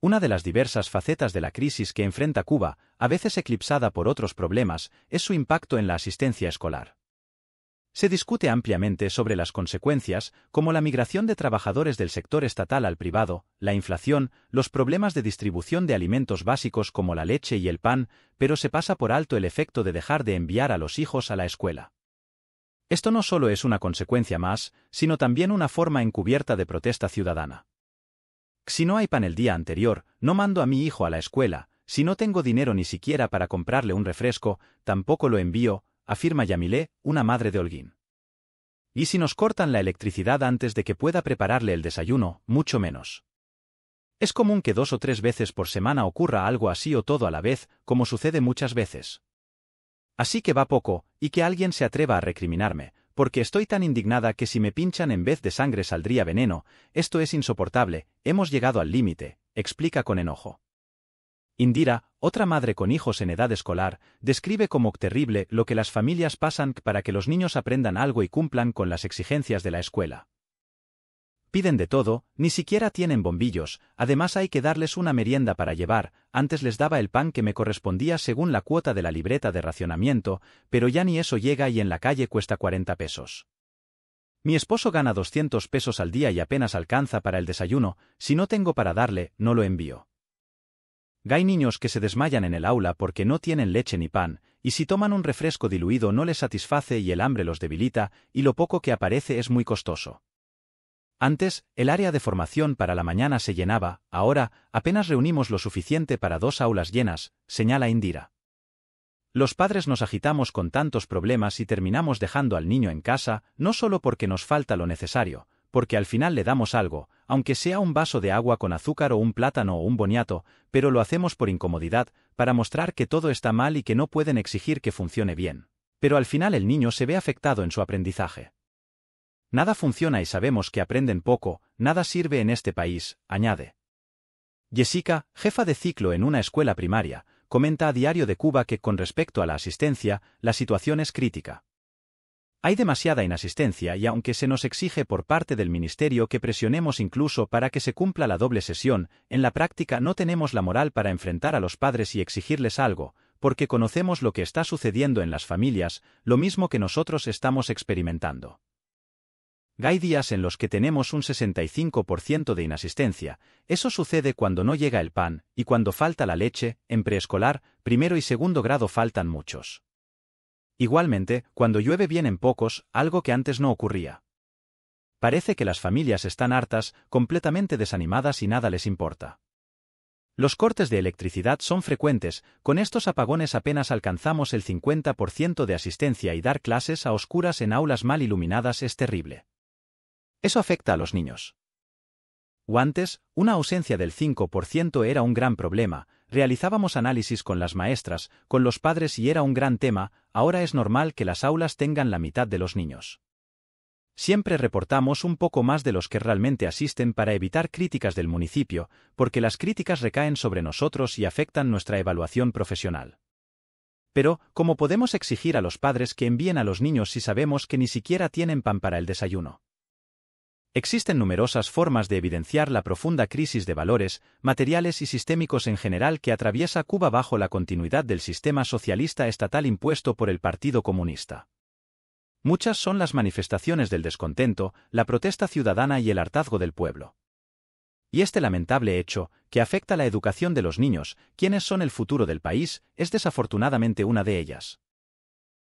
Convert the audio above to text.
Una de las diversas facetas de la crisis que enfrenta Cuba, a veces eclipsada por otros problemas, es su impacto en la asistencia escolar. Se discute ampliamente sobre las consecuencias, como la migración de trabajadores del sector estatal al privado, la inflación, los problemas de distribución de alimentos básicos como la leche y el pan, pero se pasa por alto el efecto de dejar de enviar a los hijos a la escuela. Esto no solo es una consecuencia más, sino también una forma encubierta de protesta ciudadana. Si no hay pan el día anterior, no mando a mi hijo a la escuela, si no tengo dinero ni siquiera para comprarle un refresco, tampoco lo envío, afirma Yamilé, una madre de Holguín. Y si nos cortan la electricidad antes de que pueda prepararle el desayuno, mucho menos. Es común que dos o tres veces por semana ocurra algo así o todo a la vez, como sucede muchas veces. Así que va poco, y que alguien se atreva a recriminarme, porque estoy tan indignada que si me pinchan en vez de sangre saldría veneno, esto es insoportable, hemos llegado al límite, explica con enojo. Indira, otra madre con hijos en edad escolar, describe como terrible lo que las familias pasan para que los niños aprendan algo y cumplan con las exigencias de la escuela. Piden de todo, ni siquiera tienen bombillos, además hay que darles una merienda para llevar, antes les daba el pan que me correspondía según la cuota de la libreta de racionamiento, pero ya ni eso llega y en la calle cuesta 40 pesos. Mi esposo gana 200 pesos al día y apenas alcanza para el desayuno, si no tengo para darle, no lo envío. Hay niños que se desmayan en el aula porque no tienen leche ni pan, y si toman un refresco diluido no les satisface y el hambre los debilita, y lo poco que aparece es muy costoso. Antes, el área de formación para la mañana se llenaba, ahora, apenas reunimos lo suficiente para dos aulas llenas, señala Indira. Los padres nos agitamos con tantos problemas y terminamos dejando al niño en casa, no solo porque nos falta lo necesario, porque al final le damos algo, aunque sea un vaso de agua con azúcar o un plátano o un boniato, pero lo hacemos por incomodidad, para mostrar que todo está mal y que no pueden exigir que funcione bien. Pero al final el niño se ve afectado en su aprendizaje. Nada funciona y sabemos que aprenden poco, nada sirve en este país, añade. Jessica, jefa de ciclo en una escuela primaria, comenta a Diario de Cuba que con respecto a la asistencia, la situación es crítica. Hay demasiada inasistencia y aunque se nos exige por parte del Ministerio que presionemos incluso para que se cumpla la doble sesión, en la práctica no tenemos la moral para enfrentar a los padres y exigirles algo, porque conocemos lo que está sucediendo en las familias, lo mismo que nosotros estamos experimentando. Hay días en los que tenemos un 65% de inasistencia, eso sucede cuando no llega el pan y cuando falta la leche, en preescolar, primero y segundo grado faltan muchos. Igualmente, cuando llueve vienen pocos, algo que antes no ocurría. Parece que las familias están hartas, completamente desanimadas y nada les importa. Los cortes de electricidad son frecuentes, con estos apagones apenas alcanzamos el 50% de asistencia y dar clases a oscuras en aulas mal iluminadas es terrible. Eso afecta a los niños. O antes, una ausencia del 5% era un gran problema, realizábamos análisis con las maestras, con los padres y era un gran tema, ahora es normal que las aulas tengan la mitad de los niños. Siempre reportamos un poco más de los que realmente asisten para evitar críticas del municipio, porque las críticas recaen sobre nosotros y afectan nuestra evaluación profesional. Pero, ¿cómo podemos exigir a los padres que envíen a los niños si sabemos que ni siquiera tienen pan para el desayuno? Existen numerosas formas de evidenciar la profunda crisis de valores, materiales y sistémicos en general que atraviesa Cuba bajo la continuidad del sistema socialista estatal impuesto por el Partido Comunista. Muchas son las manifestaciones del descontento, la protesta ciudadana y el hartazgo del pueblo. Y este lamentable hecho, que afecta la educación de los niños, quienes son el futuro del país, es desafortunadamente una de ellas.